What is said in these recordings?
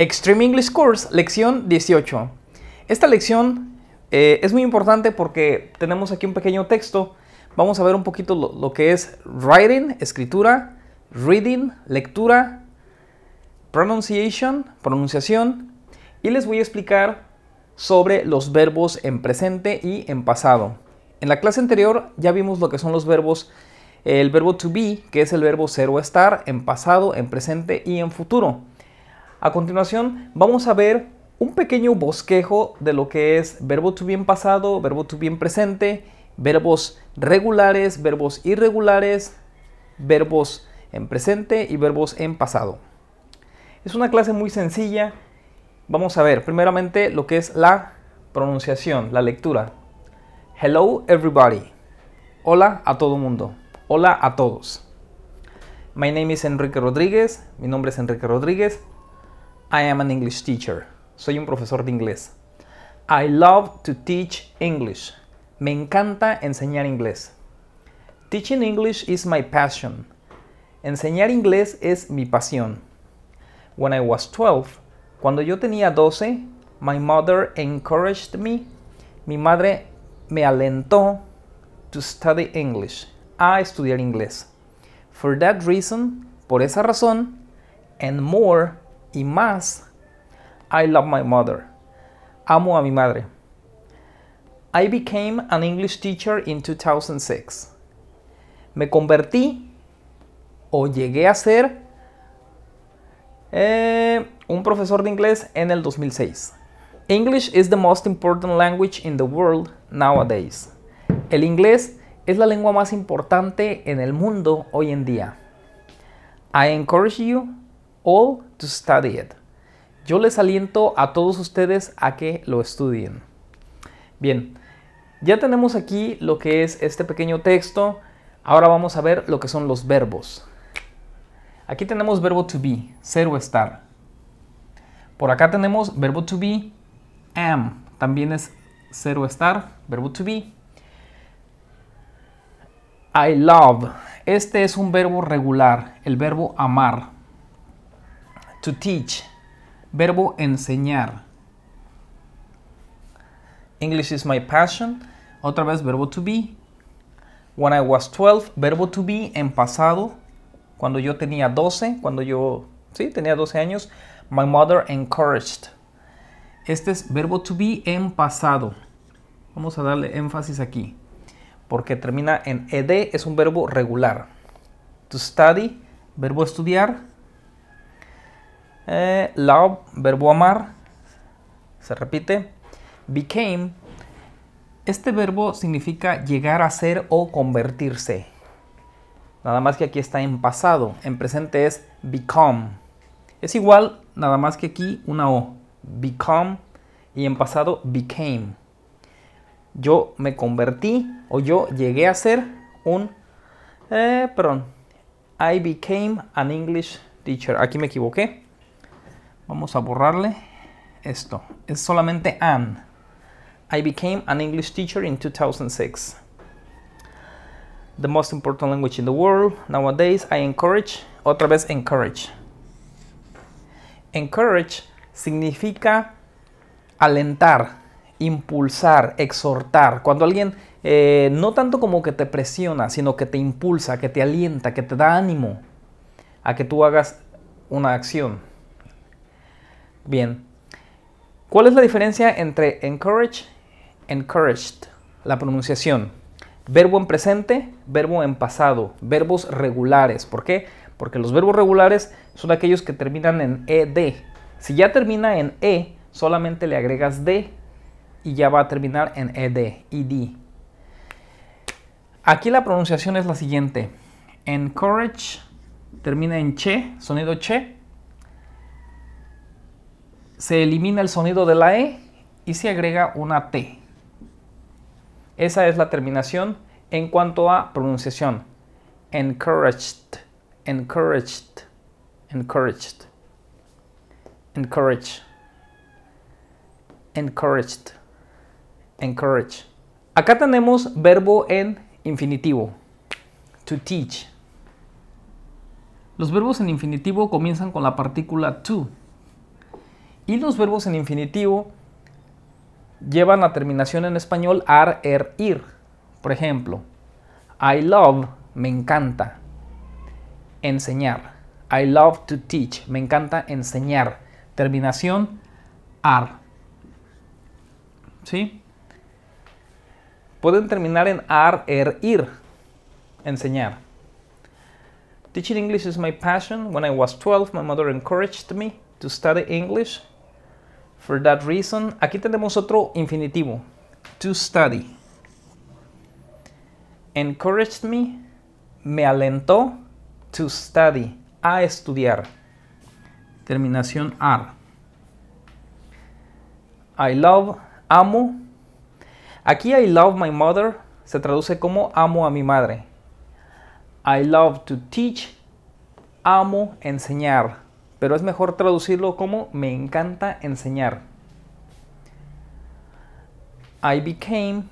Extreme English Course, lección 18. Esta lección eh, es muy importante porque tenemos aquí un pequeño texto. Vamos a ver un poquito lo, lo que es writing, escritura, reading, lectura, pronunciation, pronunciación. Y les voy a explicar sobre los verbos en presente y en pasado. En la clase anterior ya vimos lo que son los verbos, el verbo to be, que es el verbo ser o estar, en pasado, en presente y en futuro. A continuación vamos a ver un pequeño bosquejo de lo que es verbo to bien pasado, verbo to bien presente, verbos regulares, verbos irregulares, verbos en presente y verbos en pasado. Es una clase muy sencilla. Vamos a ver primeramente lo que es la pronunciación, la lectura. Hello everybody. Hola a todo mundo. Hola a todos. My name is Enrique Rodríguez. Mi nombre es Enrique Rodríguez. I am an English teacher. Soy un profesor de inglés. I love to teach English. Me encanta enseñar inglés. Teaching English is my passion. Enseñar inglés es mi pasión. When I was 12, cuando yo tenía 12, my mother encouraged me. Mi madre me alentó to study English, a estudiar inglés. For that reason, por esa razón, and more, y más I love my mother. Amo a mi madre. I became an English teacher in 2006. Me convertí o llegué a ser eh, un profesor de inglés en el 2006. English is the most important language in the world nowadays. El inglés es la lengua más importante en el mundo hoy en día. I encourage you all to study it. Yo les aliento a todos ustedes a que lo estudien. Bien, ya tenemos aquí lo que es este pequeño texto. Ahora vamos a ver lo que son los verbos. Aquí tenemos verbo to be, ser o estar. Por acá tenemos verbo to be, am. También es ser o estar, verbo to be. I love. Este es un verbo regular, el verbo amar. To teach. Verbo enseñar. English is my passion. Otra vez verbo to be. When I was 12, verbo to be en pasado. Cuando yo tenía 12, cuando yo, sí, tenía 12 años. My mother encouraged. Este es verbo to be en pasado. Vamos a darle énfasis aquí. Porque termina en ed, es un verbo regular. To study, verbo estudiar. Eh, love, verbo amar, se repite. Became, este verbo significa llegar a ser o convertirse. Nada más que aquí está en pasado, en presente es become. Es igual, nada más que aquí una O, become, y en pasado became. Yo me convertí o yo llegué a ser un, eh, perdón, I became an English teacher. Aquí me equivoqué. Vamos a borrarle esto. Es solamente an. I became an English teacher in 2006. The most important language in the world. Nowadays, I encourage. Otra vez, encourage. Encourage significa alentar, impulsar, exhortar. Cuando alguien eh, no tanto como que te presiona, sino que te impulsa, que te alienta, que te da ánimo a que tú hagas una acción. Bien. ¿Cuál es la diferencia entre encourage, encouraged? La pronunciación. Verbo en presente, verbo en pasado, verbos regulares. ¿Por qué? Porque los verbos regulares son aquellos que terminan en ed. Si ya termina en e, solamente le agregas d y ya va a terminar en ed, ed. Aquí la pronunciación es la siguiente. Encourage termina en che, sonido che, se elimina el sonido de la E y se agrega una T. Esa es la terminación en cuanto a pronunciación. Encouraged, encouraged, encouraged, Encouraged. encouraged, encourage. Acá tenemos verbo en infinitivo. To teach. Los verbos en infinitivo comienzan con la partícula to y los verbos en infinitivo llevan la terminación en español ar, er, ir. Por ejemplo, I love, me encanta enseñar. I love to teach, me encanta enseñar. Terminación ar. ¿Sí? Pueden terminar en ar, er, ir. Enseñar. Teaching English is my passion. When I was 12, my mother encouraged me to study English. For that reason, aquí tenemos otro infinitivo. To study. Encouraged me, me alentó. To study, a estudiar. Terminación ar. I love, amo. Aquí I love my mother se traduce como amo a mi madre. I love to teach, amo enseñar pero es mejor traducirlo como me encanta enseñar. I became,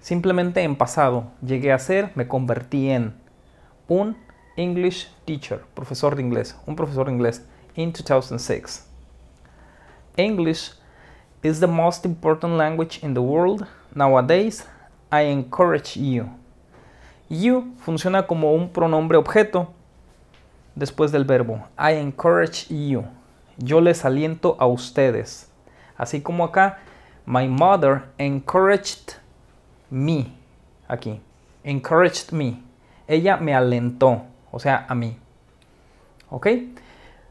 simplemente en pasado, llegué a ser, me convertí en un English teacher, profesor de inglés, un profesor de inglés, in 2006. English is the most important language in the world nowadays. I encourage you. You funciona como un pronombre objeto después del verbo. I encourage you. Yo les aliento a ustedes. Así como acá, my mother encouraged me. Aquí, encouraged me. Ella me alentó, o sea, a mí. ¿Ok?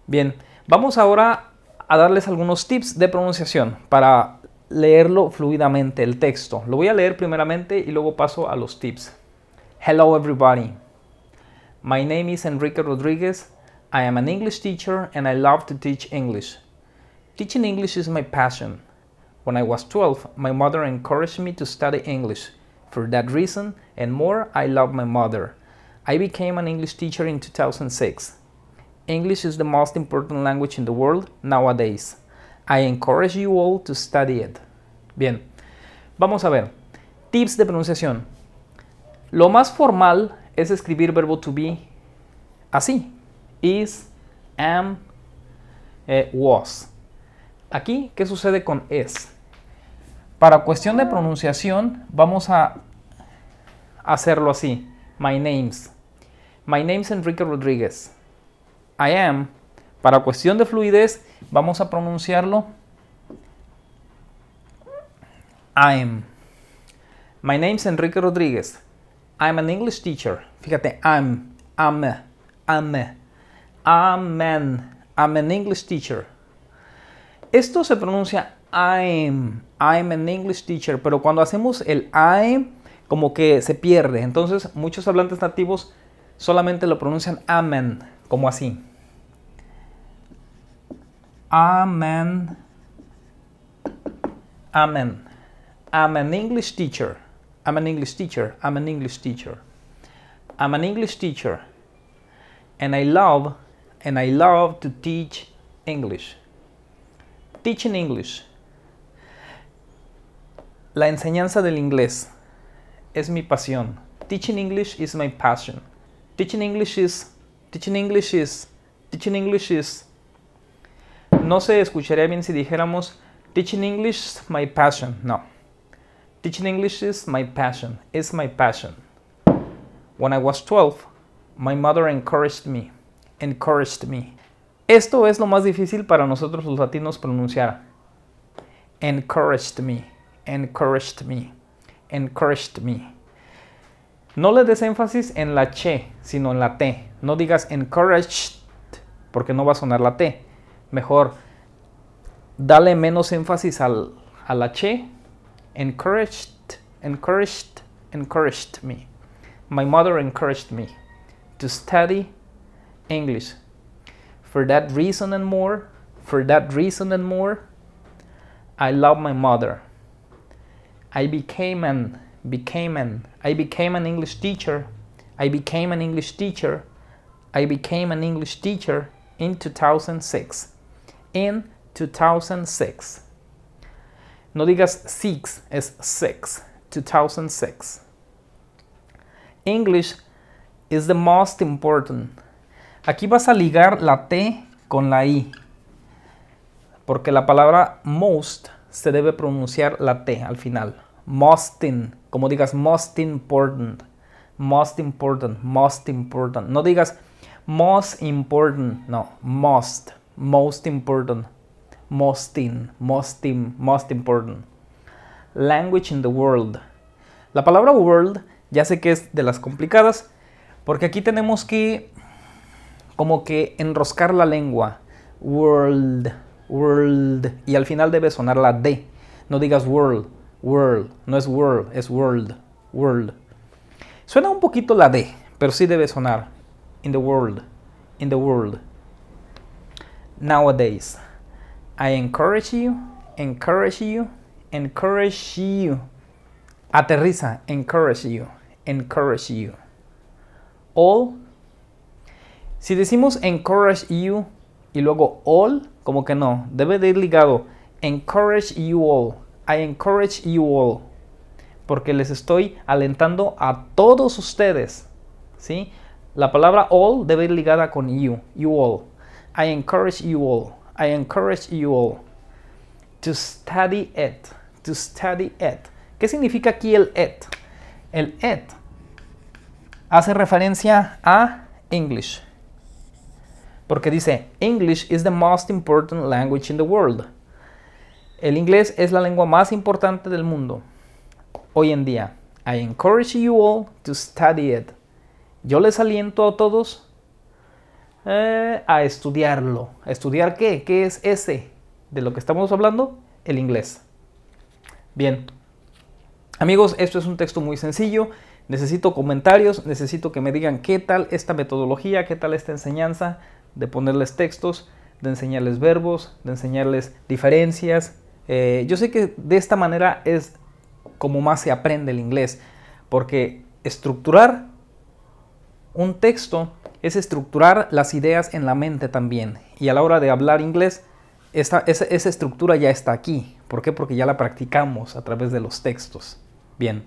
Bien, vamos ahora a darles algunos tips de pronunciación para leerlo fluidamente el texto. Lo voy a leer primeramente y luego paso a los tips. Hello everybody. My name is Enrique Rodriguez. I am an English teacher and I love to teach English. Teaching English is my passion. When I was 12, my mother encouraged me to study English. For that reason and more, I love my mother. I became an English teacher in 2006. English is the most important language in the world nowadays. I encourage you all to study it. Bien, vamos a ver. Tips de pronunciación. Lo más formal es escribir verbo to be así. Is, am, eh, was. Aquí, ¿qué sucede con es? Para cuestión de pronunciación, vamos a hacerlo así. My name's. My name's Enrique Rodríguez. I am. Para cuestión de fluidez, vamos a pronunciarlo. I am. My name's Enrique Rodríguez. I'm an English teacher. Fíjate, I'm, am, am, amen. I'm an English teacher. Esto se pronuncia I'm, I'm an English teacher, pero cuando hacemos el I, como que se pierde. Entonces, muchos hablantes nativos solamente lo pronuncian amen, como así. Amen. Amen. I'm an English teacher. I'm an English teacher. I'm an English teacher. I'm an English teacher. And I love and I love to teach English. Teaching English. La enseñanza del inglés es mi pasión. Teaching English is my passion. Teaching English is teaching English is teaching English is No se escucharía bien si dijéramos teaching English is my passion. No. Teaching English is my passion, is my passion. When I was 12, my mother encouraged me, encouraged me. Esto es lo más difícil para nosotros los latinos pronunciar. Encouraged me, encouraged me, encouraged me. No le des énfasis en la che, sino en la t. No digas encouraged, porque no va a sonar la t. Mejor, dale menos énfasis al, a la che encouraged, encouraged, encouraged me. My mother encouraged me to study English. For that reason and more, for that reason and more, I love my mother. I became an became an I became an English teacher. I became an English teacher. I became an English teacher in 2006. In 2006. No digas six, es six. 2006. English is the most important. Aquí vas a ligar la T con la I. Porque la palabra most se debe pronunciar la T al final. Most in, como digas most important. Most important, most important. No digas most important, no, most, most important. Mosting, in, most important. Language in the world. La palabra world ya sé que es de las complicadas, porque aquí tenemos que como que enroscar la lengua. World, world. Y al final debe sonar la D. No digas world, world. No es world, es world, world. Suena un poquito la D, pero sí debe sonar. In the world, in the world. Nowadays. I encourage you, encourage you, encourage you. Aterriza, encourage you, encourage you. All. Si decimos encourage you y luego all, como que no, debe de ir ligado. Encourage you all. I encourage you all. Porque les estoy alentando a todos ustedes. ¿Sí? La palabra all debe ir ligada con you, you all. I encourage you all. I encourage you all to study it, to study it. ¿Qué significa aquí el it? El it hace referencia a English. Porque dice, English is the most important language in the world. El inglés es la lengua más importante del mundo hoy en día. I encourage you all to study it. Yo les aliento a todos eh, a estudiarlo. ¿A estudiar qué? ¿Qué es ese? De lo que estamos hablando, el inglés. Bien. Amigos, esto es un texto muy sencillo. Necesito comentarios, necesito que me digan qué tal esta metodología, qué tal esta enseñanza de ponerles textos, de enseñarles verbos, de enseñarles diferencias. Eh, yo sé que de esta manera es como más se aprende el inglés, porque estructurar un texto es estructurar las ideas en la mente también. Y a la hora de hablar inglés, esa, estructura ya está aquí. ¿Por qué? Porque ya la practicamos a través de los textos. Bien.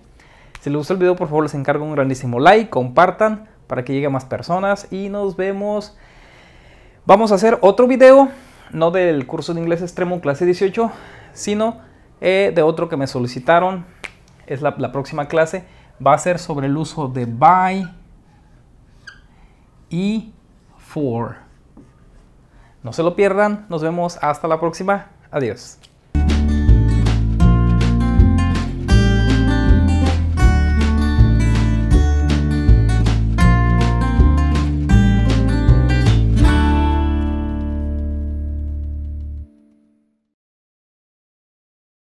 Si les gustó el video, por favor les encargo un grandísimo like, compartan para que llegue a más personas y nos vemos. Vamos a hacer otro video, no del curso de inglés extremo clase 18, sino eh, de otro que me solicitaron. Es la, la próxima clase. Va a ser sobre el uso de by, y 4 No se lo pierdan, nos vemos hasta la próxima. Adiós.